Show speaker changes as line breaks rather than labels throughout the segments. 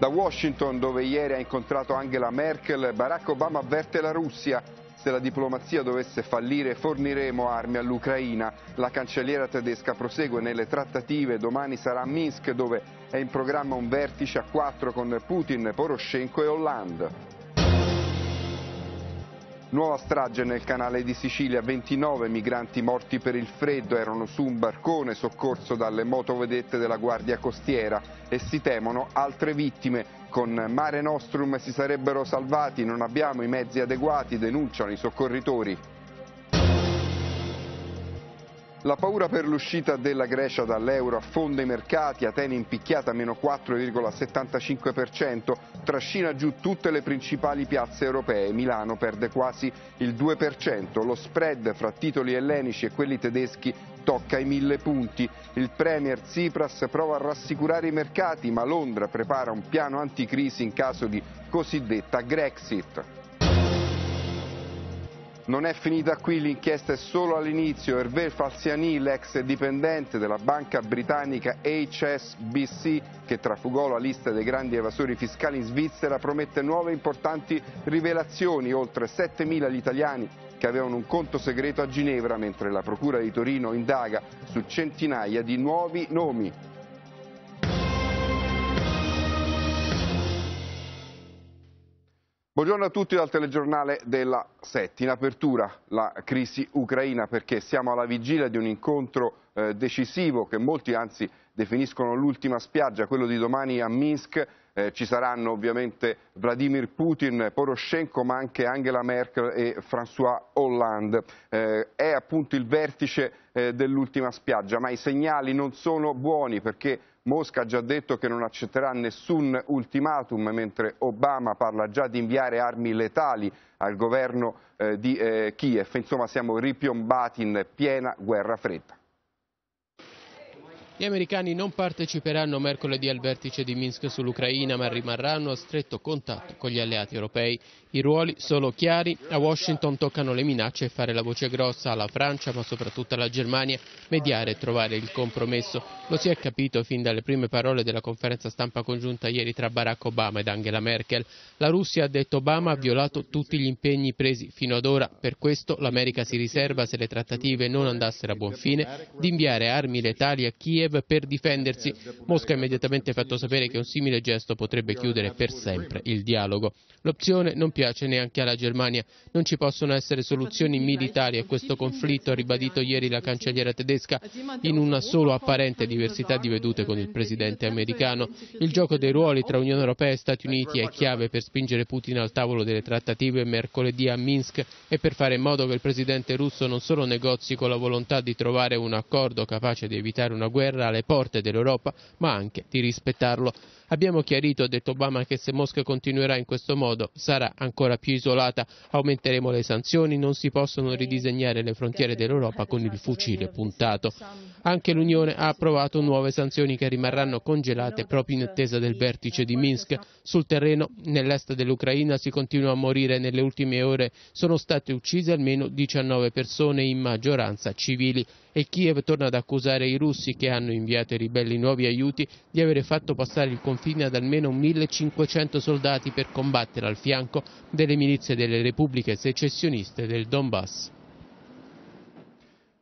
Da Washington, dove ieri ha incontrato Angela Merkel, Barack Obama avverte la Russia. Se la diplomazia dovesse fallire forniremo armi all'Ucraina. La cancelliera tedesca prosegue nelle trattative, domani sarà a Minsk dove è in programma un vertice a quattro con Putin, Poroshenko e Hollande. Nuova strage nel canale di Sicilia, 29 migranti morti per il freddo erano su un barcone soccorso dalle motovedette della Guardia Costiera e si temono altre vittime. Con Mare Nostrum si sarebbero salvati, non abbiamo i mezzi adeguati, denunciano i soccorritori. La paura per l'uscita della Grecia dall'euro affonda i mercati, Atene impicchiata meno 4,75%, trascina giù tutte le principali piazze europee, Milano perde quasi il 2%, lo spread fra titoli ellenici e quelli tedeschi tocca i mille punti. Il Premier Tsipras prova a rassicurare i mercati, ma Londra prepara un piano anticrisi in caso di cosiddetta Grexit. Non è finita qui, l'inchiesta è solo all'inizio. Hervé Falciani, l'ex dipendente della banca britannica HSBC, che trafugò la lista dei grandi evasori fiscali in Svizzera, promette nuove importanti rivelazioni. Oltre 7.000 gli italiani che avevano un conto segreto a Ginevra, mentre la Procura di Torino indaga su centinaia di nuovi nomi. Buongiorno a tutti dal telegiornale della Sette. In apertura la crisi ucraina perché siamo alla vigilia di un incontro eh, decisivo che molti anzi definiscono l'ultima spiaggia, quello di domani a Minsk eh, ci saranno ovviamente Vladimir Putin, Poroshenko ma anche Angela Merkel e François Hollande. Eh, è appunto il vertice eh, dell'ultima spiaggia, ma i segnali non sono buoni perché Mosca ha già detto che non accetterà nessun ultimatum, mentre Obama parla già di inviare armi letali al governo eh, di eh, Kiev. Insomma siamo ripiombati in piena guerra fredda.
Gli americani non parteciperanno mercoledì al vertice di Minsk sull'Ucraina, ma rimarranno a stretto contatto con gli alleati europei. I ruoli sono chiari, a Washington toccano le minacce e fare la voce grossa alla Francia, ma soprattutto alla Germania, mediare e trovare il compromesso. Lo si è capito fin dalle prime parole della conferenza stampa congiunta ieri tra Barack Obama ed Angela Merkel. La Russia, ha detto Obama, ha violato tutti gli impegni presi fino ad ora, per questo l'America si riserva, se le trattative non andassero a buon fine, di inviare armi letali a Kiev Kiev per difendersi. Mosca ha immediatamente fatto sapere che un simile gesto potrebbe chiudere per sempre il dialogo. L'opzione non piace neanche alla Germania. Non ci possono essere soluzioni militari a questo conflitto, ha ribadito ieri la cancelliera tedesca in una solo apparente diversità di vedute con il presidente americano. Il gioco dei ruoli tra Unione Europea e Stati Uniti è chiave per spingere Putin al tavolo delle trattative mercoledì a Minsk e per fare in modo che il presidente russo non solo negozi con la volontà di trovare un accordo capace di evitare una guerra, aprirà le porte dell'Europa, ma anche di rispettarlo. Abbiamo chiarito, ha detto Obama, che se Mosca continuerà in questo modo sarà ancora più isolata, aumenteremo le sanzioni, non si possono ridisegnare le frontiere dell'Europa con il fucile puntato. Anche l'Unione ha approvato nuove sanzioni che rimarranno congelate proprio in attesa del vertice di Minsk. Sul terreno, nell'est dell'Ucraina, si continua a morire nelle ultime ore, sono state uccise almeno 19 persone, in maggioranza civili e Kiev torna ad accusare i russi che hanno inviato ai ribelli nuovi aiuti di avere fatto passare il confine ad almeno 1500 soldati per combattere al fianco delle milizie delle repubbliche secessioniste del Donbass.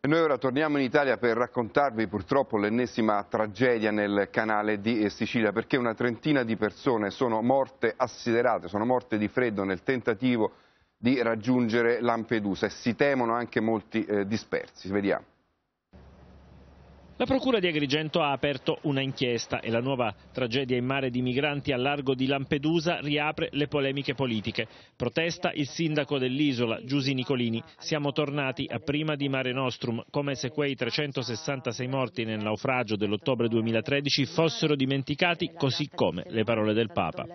E noi ora torniamo in Italia per raccontarvi purtroppo l'ennesima tragedia nel canale di Sicilia perché una trentina di persone sono morte assiderate, sono morte di freddo nel tentativo di raggiungere Lampedusa e si temono anche molti eh, dispersi. Vediamo.
La Procura di Agrigento ha aperto una inchiesta e la nuova tragedia in mare di migranti al largo di Lampedusa riapre le polemiche politiche. Protesta il sindaco dell'isola, Giusi Nicolini. Siamo tornati a prima di Mare Nostrum, come se quei 366 morti nel naufragio dell'ottobre 2013 fossero dimenticati così come le parole del Papa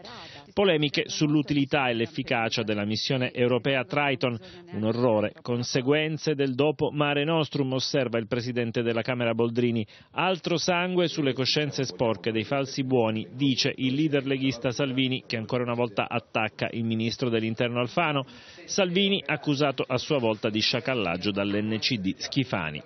polemiche sull'utilità e l'efficacia della missione europea Triton, un orrore, conseguenze del dopo Mare Nostrum, osserva il presidente della Camera Boldrini, altro sangue sulle coscienze sporche dei falsi buoni, dice il leader leghista Salvini, che ancora una volta attacca il ministro dell'interno Alfano, Salvini accusato a sua volta di sciacallaggio dall'NCD Schifani.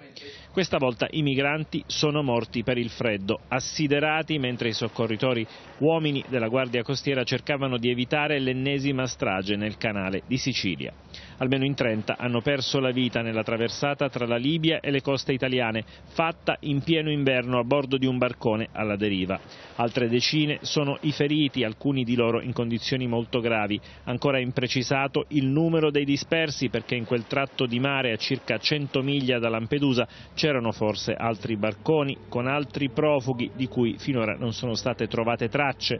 Questa volta i migranti sono morti per il freddo, assiderati mentre i soccorritori uomini della Guardia Costiera cercavano di evitare l'ennesima strage nel canale di Sicilia. Almeno in 30 hanno perso la vita nella traversata tra la Libia e le coste italiane, fatta in pieno inverno a bordo di un barcone alla deriva. Altre decine sono i feriti, alcuni di loro in condizioni molto gravi. Ancora imprecisato il numero dei dispersi perché in quel tratto di mare a circa 100 miglia da Lampedusa c'è c'erano forse altri barconi con altri profughi di cui finora non sono state trovate tracce.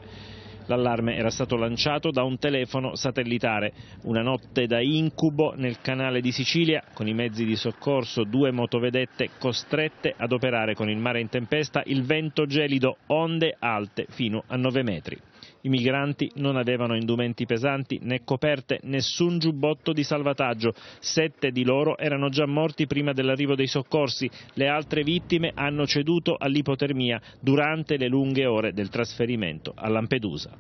L'allarme era stato lanciato da un telefono satellitare. Una notte da incubo nel canale di Sicilia, con i mezzi di soccorso, due motovedette costrette ad operare con il mare in tempesta, il vento gelido, onde alte fino a 9 metri. I migranti non avevano indumenti pesanti né coperte, nessun giubbotto di salvataggio. Sette di loro erano già morti prima dell'arrivo dei soccorsi. Le altre vittime hanno ceduto
all'ipotermia
durante le lunghe ore del trasferimento a Lampedusa.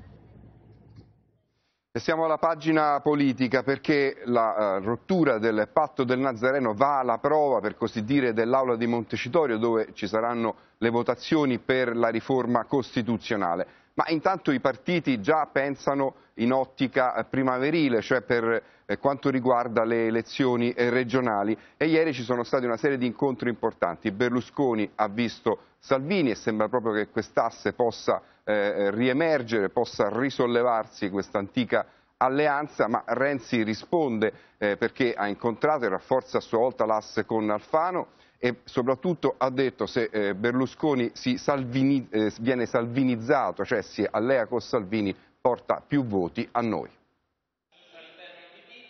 Siamo alla pagina politica perché la eh, rottura del patto del Nazareno va alla prova, per così dire, dell'aula di Montecitorio dove ci saranno le votazioni per la riforma costituzionale ma intanto i partiti già pensano in ottica eh, primaverile, cioè per eh, quanto riguarda le elezioni eh, regionali e ieri ci sono stati una serie di incontri importanti. Berlusconi ha visto Salvini e sembra proprio che quest'asse possa eh, riemergere, possa risollevarsi quest'antica alleanza, ma Renzi risponde eh, perché ha incontrato e rafforza a sua volta l'asse con Alfano e soprattutto ha detto se eh, Berlusconi salvini, eh, viene salvinizzato, cioè si allea con Salvini, porta più voti a noi.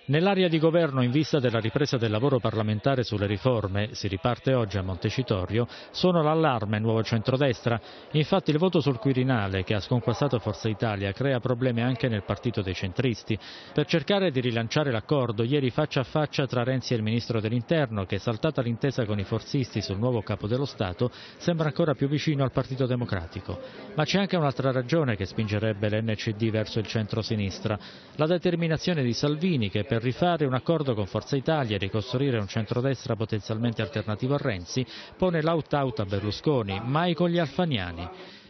Nell'area di governo, in vista della ripresa del lavoro parlamentare sulle riforme, si riparte oggi a Montecitorio, sono l'allarme Nuovo Centrodestra. Infatti il voto sul Quirinale, che ha sconquassato Forza Italia, crea problemi anche nel partito dei centristi. Per cercare di rilanciare l'accordo, ieri faccia a faccia tra Renzi e il ministro dell'Interno, che saltata l'intesa con i forzisti sul nuovo capo dello Stato, sembra ancora più vicino al Partito Democratico. Ma c'è anche un'altra ragione che spingerebbe l'NCD verso il centro-sinistra, la determinazione di Salvini che per per rifare un accordo con Forza Italia e ricostruire un centrodestra potenzialmente alternativo a Renzi, pone l'out-out a Berlusconi, mai con gli alfaniani.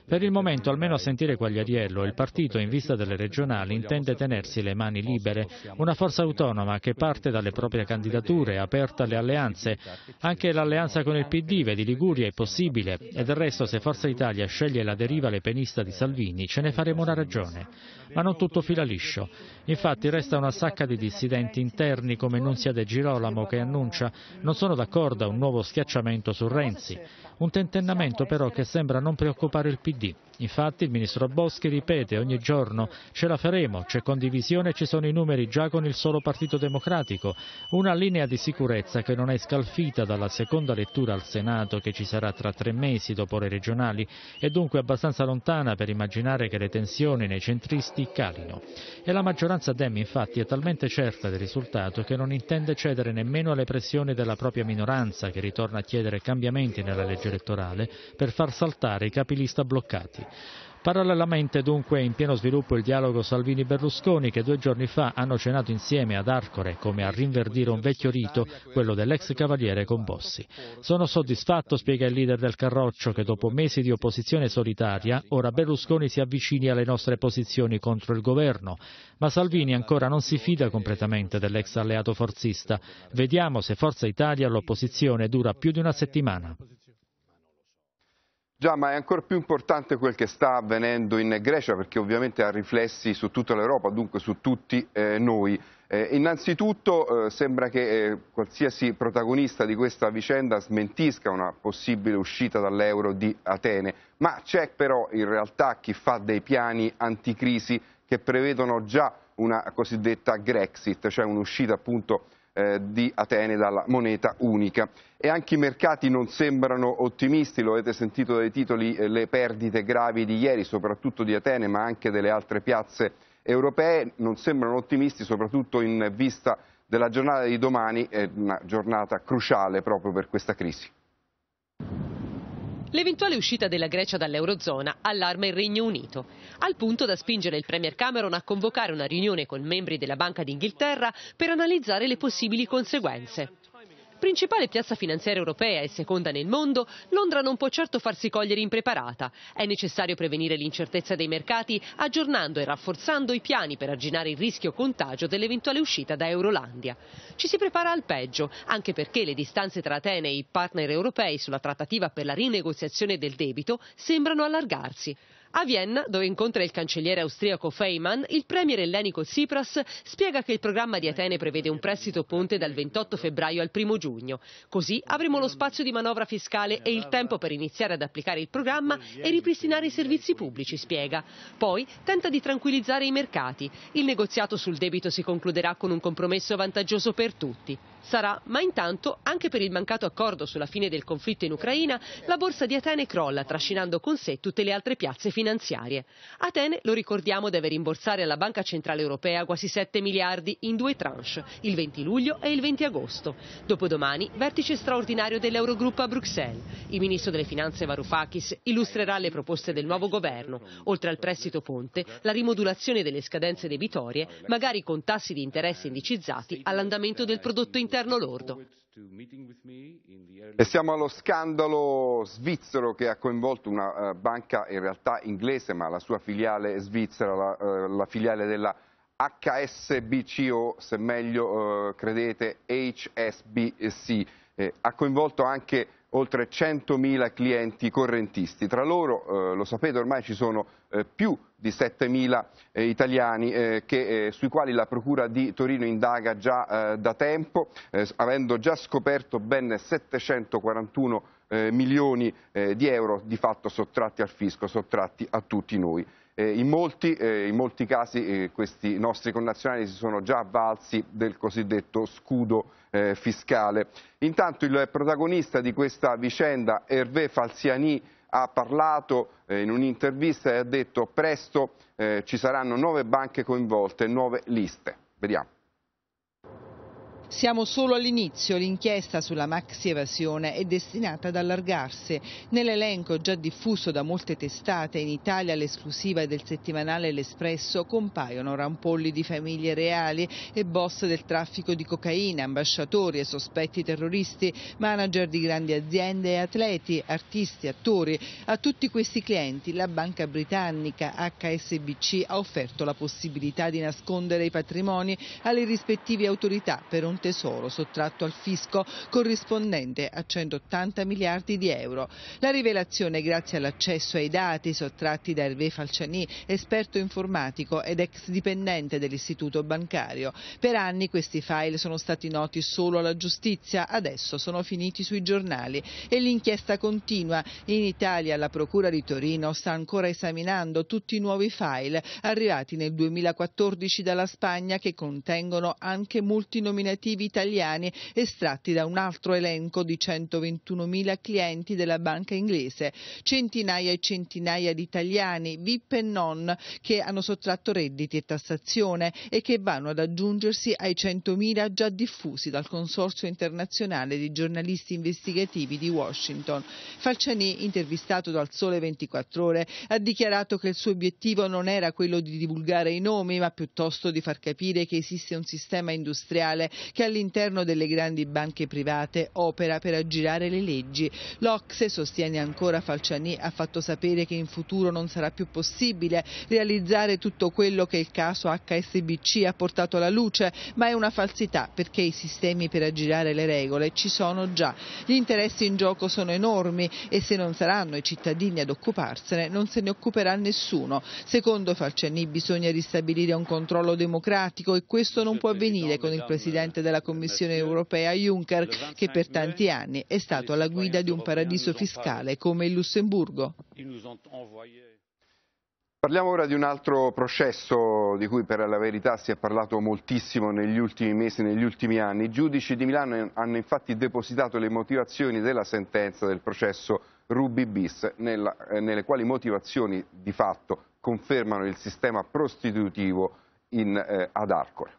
Per il momento, almeno a sentire Quagliariello, il partito, in vista delle regionali, intende tenersi le mani libere, una forza autonoma che parte dalle proprie candidature, aperta alle alleanze. Anche l'alleanza con il PD di Liguria è possibile e del resto se Forza Italia sceglie la deriva lepenista di Salvini ce ne faremo una ragione. Ma non tutto fila liscio. Infatti resta una sacca di dissidenti interni come Nunzia De Girolamo che annuncia non sono d'accordo a un nuovo schiacciamento su Renzi. Un tentennamento però che sembra non preoccupare il PD PD. Infatti il ministro Boschi ripete ogni giorno ce la faremo, c'è condivisione, ci sono i numeri già con il solo Partito Democratico, una linea di sicurezza che non è scalfita dalla seconda lettura al Senato che ci sarà tra tre mesi dopo le regionali e dunque abbastanza lontana per immaginare che le tensioni nei centristi calino. E la maggioranza Dem infatti è talmente certa del risultato che non intende cedere nemmeno alle pressioni della propria minoranza che ritorna a chiedere cambiamenti nella legge elettorale per far saltare i capilista bloccati bloccati. Parallelamente dunque in pieno sviluppo il dialogo Salvini-Berlusconi che due giorni fa hanno cenato insieme ad Arcore come a rinverdire un vecchio rito, quello dell'ex cavaliere con Bossi. Sono soddisfatto, spiega il leader del Carroccio, che dopo mesi di opposizione solitaria ora Berlusconi si avvicini alle nostre posizioni contro il governo, ma Salvini ancora non si fida completamente dell'ex alleato forzista. Vediamo se Forza Italia all'opposizione dura più di una settimana.
Già, ma è ancora più importante quel che sta avvenendo in Grecia perché ovviamente ha riflessi su tutta l'Europa, dunque su tutti eh, noi. Eh, innanzitutto eh, sembra che eh, qualsiasi protagonista di questa vicenda smentisca una possibile uscita dall'euro di Atene, ma c'è però in realtà chi fa dei piani anticrisi che prevedono già una cosiddetta Grexit, cioè un'uscita appunto eh, di Atene dalla moneta unica. E anche i mercati non sembrano ottimisti, lo avete sentito dai titoli, eh, le perdite gravi di ieri, soprattutto di Atene, ma anche delle altre piazze europee, non sembrano ottimisti, soprattutto in vista della giornata di domani, è una giornata cruciale proprio per questa crisi.
L'eventuale uscita della Grecia dall'Eurozona allarma il Regno Unito, al punto da spingere il Premier Cameron a convocare una riunione con membri della Banca d'Inghilterra per analizzare le possibili conseguenze. Principale piazza finanziaria europea e seconda nel mondo, Londra non può certo farsi cogliere impreparata. È necessario prevenire l'incertezza dei mercati aggiornando e rafforzando i piani per arginare il rischio contagio dell'eventuale uscita da Eurolandia. Ci si prepara al peggio, anche perché le distanze tra Atene e i partner europei sulla trattativa per la rinegoziazione del debito sembrano allargarsi. A Vienna, dove incontra il cancelliere austriaco Feynman, il premier ellenico Tsipras spiega che il programma di Atene prevede un prestito ponte dal 28 febbraio al 1 giugno. Così avremo lo spazio di manovra fiscale e il tempo per iniziare ad applicare il programma e ripristinare i servizi pubblici, spiega. Poi tenta di tranquillizzare i mercati. Il negoziato sul debito si concluderà con un compromesso vantaggioso per tutti. Sarà, ma intanto, anche per il mancato accordo sulla fine del conflitto in Ucraina, la borsa di Atene crolla, trascinando con sé tutte le altre piazze finanziarie finanziarie. Atene, lo ricordiamo, deve rimborsare alla Banca Centrale Europea quasi 7 miliardi in due tranche, il 20 luglio e il 20 agosto. Dopodomani, vertice straordinario dell'Eurogruppo a Bruxelles. Il ministro delle Finanze Varoufakis illustrerà le proposte del nuovo governo, oltre al prestito ponte, la rimodulazione delle scadenze debitorie, magari con tassi di interesse indicizzati all'andamento del prodotto interno lordo.
E siamo allo scandalo svizzero che ha coinvolto una eh, banca in realtà in inglese, ma la sua filiale svizzera, la, eh, la filiale della HSBCO, se meglio eh, credete HSBC, eh, ha coinvolto anche oltre 100.000 clienti correntisti. Tra loro, lo sapete ormai, ci sono più di 7.000 italiani che, sui quali la Procura di Torino indaga già da tempo, avendo già scoperto ben 741 eh, milioni eh, di euro di fatto sottratti al fisco, sottratti a tutti noi. Eh, in, molti, eh, in, molti, casi eh, questi nostri connazionali si sono già avvalsi del cosiddetto scudo eh, fiscale. Intanto il protagonista di questa vicenda, Hervé Falciani, ha parlato in un'intervista e ha detto presto ci saranno nuove banche coinvolte, nuove liste. Vediamo.
Siamo solo all'inizio, l'inchiesta sulla maxi evasione è destinata ad allargarsi. Nell'elenco già diffuso da molte testate in Italia l'esclusiva del settimanale L'Espresso compaiono rampolli di famiglie reali e boss del traffico di cocaina, ambasciatori e sospetti terroristi, manager di grandi aziende e atleti, artisti, attori. A tutti questi clienti la banca britannica HSBC ha offerto la possibilità di nascondere i patrimoni alle rispettive autorità per un tesoro sottratto al fisco corrispondente a 180 miliardi di euro. La rivelazione grazie all'accesso ai dati sottratti da Hervé Falciani, esperto informatico ed ex dipendente dell'istituto bancario. Per anni questi file sono stati noti solo alla giustizia, adesso sono finiti sui giornali e l'inchiesta continua. In Italia la Procura di Torino sta ancora esaminando tutti i nuovi file arrivati nel 2014 dalla Spagna che contengono anche multinominativi operativi italiani estratti da un altro elenco di 121.000 clienti della banca inglese, centinaia e centinaia di italiani, VIP e non, che hanno sottratto redditi e tassazione e che vanno ad aggiungersi ai 100.000 già diffusi dal Consorzio internazionale di giornalisti investigativi di Washington. Falciani, intervistato dal Sole 24 Ore, ha dichiarato che il suo obiettivo non era quello di divulgare i nomi, ma piuttosto di far capire che esiste un sistema industriale che all'interno delle grandi banche private opera per aggirare le leggi. L'Ocse, sostiene ancora Falciani, ha fatto sapere che in futuro non sarà più possibile realizzare tutto quello che il caso HSBC ha portato alla luce, ma è una falsità perché i sistemi per aggirare le regole ci sono già. Gli interessi in gioco sono enormi e se non saranno i cittadini ad occuparsene non se ne occuperà nessuno. Secondo Falciani bisogna ristabilire un controllo democratico e questo non può certo, avvenire diciamo, con il diciamo, Presidente della Commissione europea Juncker, che per tanti anni è stato alla guida di un paradiso fiscale come il Lussemburgo.
Parliamo ora di un altro processo di cui per la verità si è parlato moltissimo negli ultimi mesi, negli ultimi anni. I giudici di Milano hanno infatti depositato le motivazioni della sentenza del processo Ruby bis, nella, eh, nelle quali motivazioni di fatto confermano il sistema prostitutivo in, eh, ad Arcore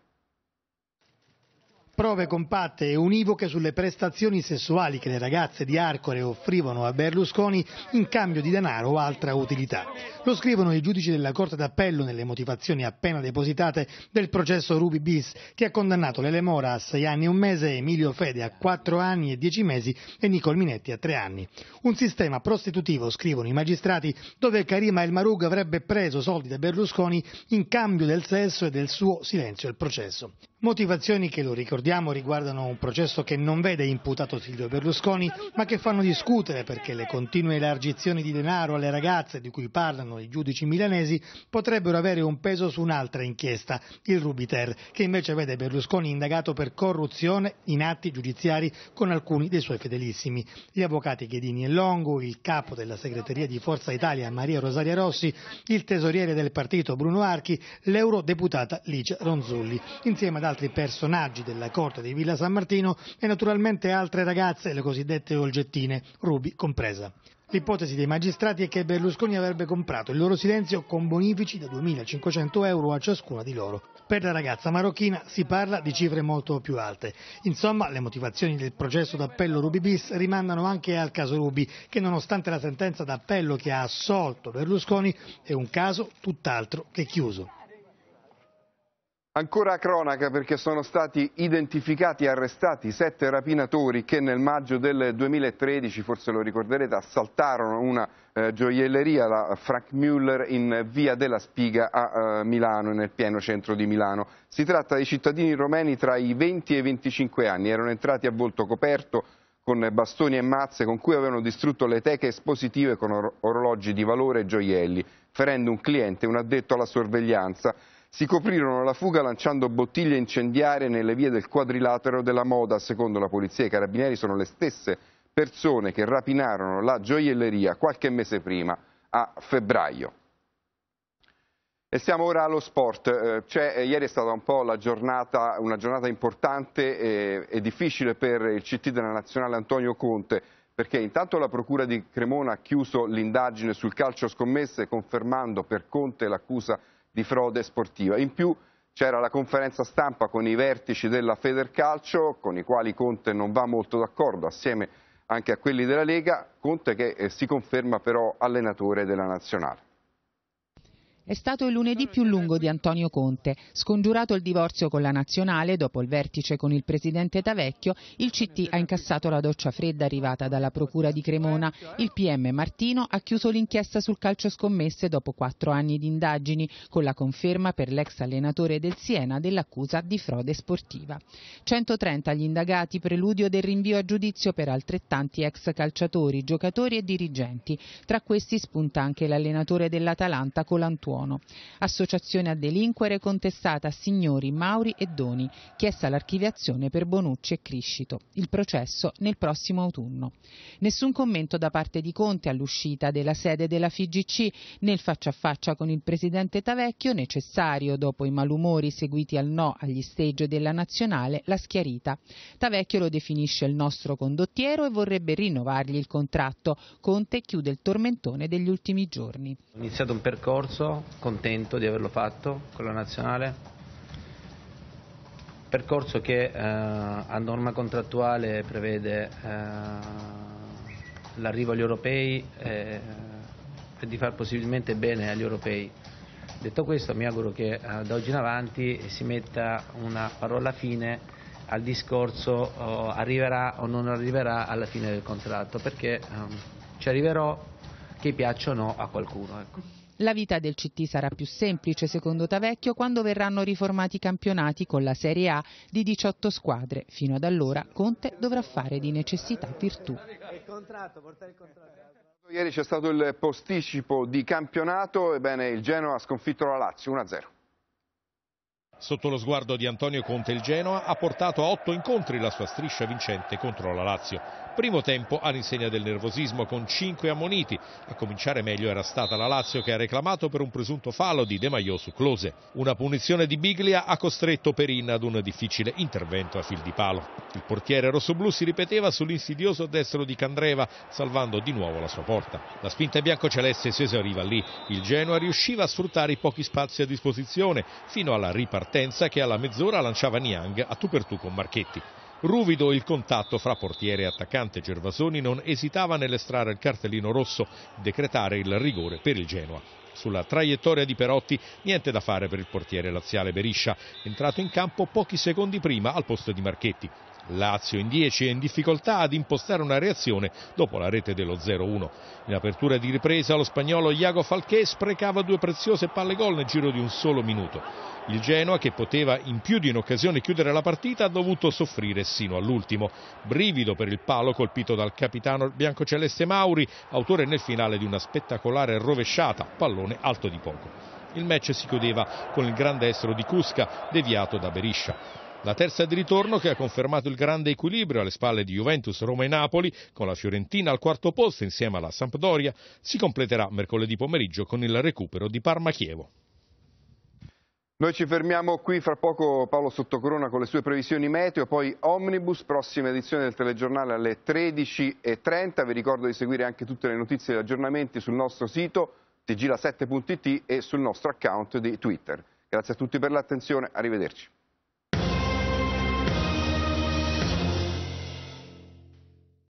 prove compatte e univoche sulle prestazioni sessuali che le ragazze di Arcore offrivano a Berlusconi in cambio di denaro o altra utilità. Lo scrivono i giudici della Corte d'Appello nelle motivazioni appena depositate del processo Ruby Bis, che ha condannato Lele Mora a sei anni e un mese, Emilio Fede a quattro anni e dieci mesi e Nicole Minetti a tre anni. Un sistema prostitutivo, scrivono i magistrati, dove Karima El Marug avrebbe preso soldi da Berlusconi in cambio del sesso e del suo silenzio al processo. Motivazioni che, lo ricordiamo, ricordiamo riguardano un processo che non vede imputato Silvio Berlusconi, ma che fanno discutere perché le continue elargizioni di denaro alle ragazze di cui parlano i giudici milanesi potrebbero avere un peso su un'altra inchiesta, il Rubiter, che invece vede Berlusconi indagato per corruzione in atti giudiziari con alcuni dei suoi fedelissimi. Gli avvocati Ghedini e Longo, il capo della segreteria di Forza Italia Maria Rosaria Rossi, il tesoriere del partito Bruno Archi, l'eurodeputata Licia Ronzulli, insieme ad altri personaggi della scorta di Villa San Martino e naturalmente altre ragazze, le cosiddette olgettine, Rubi compresa. L'ipotesi dei magistrati è che Berlusconi avrebbe comprato il loro silenzio con bonifici da 2.500 euro a ciascuna di loro. Per la ragazza marocchina si parla di cifre molto più alte. Insomma, le motivazioni del processo d'appello Rubi bis rimandano anche al caso Rubi, che nonostante la sentenza d'appello che ha assolto Berlusconi è un caso tutt'altro che chiuso.
Ancora cronaca perché sono stati identificati e arrestati sette rapinatori che nel maggio del 2013, forse lo ricorderete, assaltarono una eh, gioielleria, la Frank Müller, in via della Spiga a eh, Milano, nel pieno centro di Milano. Si tratta di cittadini romeni tra i 20 e i 25 anni, erano entrati a volto coperto con bastoni e mazze con cui avevano distrutto le teche espositive con or orologi di valore e gioielli, ferendo un cliente, un addetto alla sorveglianza si coprirono la fuga lanciando bottiglie incendiarie nelle vie del quadrilatero della moda. Secondo la polizia i carabinieri sono le stesse persone che rapinarono la gioielleria qualche mese prima, a febbraio. E siamo ora allo sport. Cioè, ieri è stata un po' giornata, una giornata importante e, eh, e difficile per il CT della Nazionale Antonio Conte, perché intanto la Procura di Cremona ha chiuso l'indagine sul calcio scommesse, confermando per Conte l'accusa di di frode sportiva. In più c'era la conferenza stampa con i vertici della Federcalcio, con i quali Conte non va molto d'accordo, assieme anche a quelli della Lega, Conte che eh, si conferma però allenatore della Nazionale.
È stato il lunedì più lungo di Antonio Conte. Scongiurato il divorzio con la nazionale, dopo il vertice con il presidente Tavecchio, il CT ha incassato la doccia fredda arrivata dalla procura di Cremona. Il PM Martino ha chiuso l'inchiesta sul calcio scommesse dopo quattro anni di indagini, con la conferma per l'ex allenatore del Siena dell'accusa di frode sportiva. 130 gli indagati, preludio del rinvio a giudizio per altrettanti ex calciatori, giocatori e dirigenti. Tra questi spunta anche l'allenatore dell'Atalanta Colantuono buono. Associazione a delinquere contestata a signori Mauri e Doni, chiesta l'archiviazione per Bonucci e Criscito. Il processo nel prossimo autunno. Nessun commento da parte di Conte all'uscita della sede della FIGC nel faccia a faccia con il presidente Tavecchio, necessario dopo i malumori seguiti al no agli stage della nazionale, la schiarita. Tavecchio lo definisce il nostro condottiero e vorrebbe rinnovargli il contratto. Conte chiude il tormentone degli ultimi giorni.
Ho iniziato un percorso contento di averlo fatto con la nazionale. Percorso che eh, a norma contrattuale prevede eh, l'arrivo agli europei e, e di far possibilmente bene agli europei. Detto questo mi auguro che eh, da oggi in avanti si metta una parola fine al discorso oh, arriverà o non arriverà alla fine del contratto, perché ehm, ci arriverò che piaccia o no a qualcuno. Ecco.
La vita del CT sarà più semplice, secondo Tavecchio, quando verranno riformati i campionati con la Serie A di 18 squadre. Fino ad allora Conte dovrà fare di necessità virtù.
Ieri c'è stato il posticipo di campionato, ebbene il Genoa ha sconfitto la Lazio 1-0.
Sotto lo sguardo di Antonio Conte il Genoa ha portato a otto incontri la sua striscia vincente contro la Lazio. Primo tempo all'insegna del nervosismo con cinque ammoniti. A cominciare meglio era stata la Lazio che ha reclamato per un presunto fallo di De Maio su Close. Una punizione di Biglia ha costretto Perin ad un difficile intervento a fil di palo. Il portiere rossoblu si ripeteva sull'insidioso destro di Candreva salvando di nuovo la sua porta. La spinta biancoceleste si esauriva lì. Il Genoa riusciva a sfruttare i pochi spazi a disposizione fino alla ripartenza partenza che alla mezz'ora lanciava Niang a tu per tu con Marchetti. Ruvido il contatto fra portiere e attaccante. Gervasoni non esitava nell'estrarre il cartellino rosso, decretare il rigore per il Genoa. Sulla traiettoria di Perotti niente da fare per il portiere laziale Beriscia, entrato in campo pochi secondi prima al posto di Marchetti. Lazio in 10 e in difficoltà ad impostare una reazione dopo la rete dello 0-1. In apertura di ripresa lo spagnolo Iago Falché sprecava due preziose palle gol nel giro di un solo minuto. Il Genoa, che poteva in più di un'occasione chiudere la partita, ha dovuto soffrire sino all'ultimo. Brivido per il palo colpito dal capitano biancoceleste Mauri, autore nel finale di una spettacolare rovesciata, pallone alto di poco. Il match si chiudeva con il grande destro di Cusca, deviato da Beriscia. La terza di ritorno che ha confermato il grande equilibrio alle spalle di Juventus, Roma e Napoli, con la Fiorentina al quarto posto insieme alla Sampdoria, si completerà mercoledì pomeriggio con il recupero di Parma-Chievo.
Noi ci fermiamo qui, fra poco Paolo Sottocorona con le sue previsioni meteo, poi Omnibus, prossima edizione del telegiornale alle 13.30. Vi ricordo di seguire anche tutte le notizie e gli aggiornamenti sul nostro sito tgla7.it e sul nostro account di Twitter. Grazie a tutti per l'attenzione, arrivederci.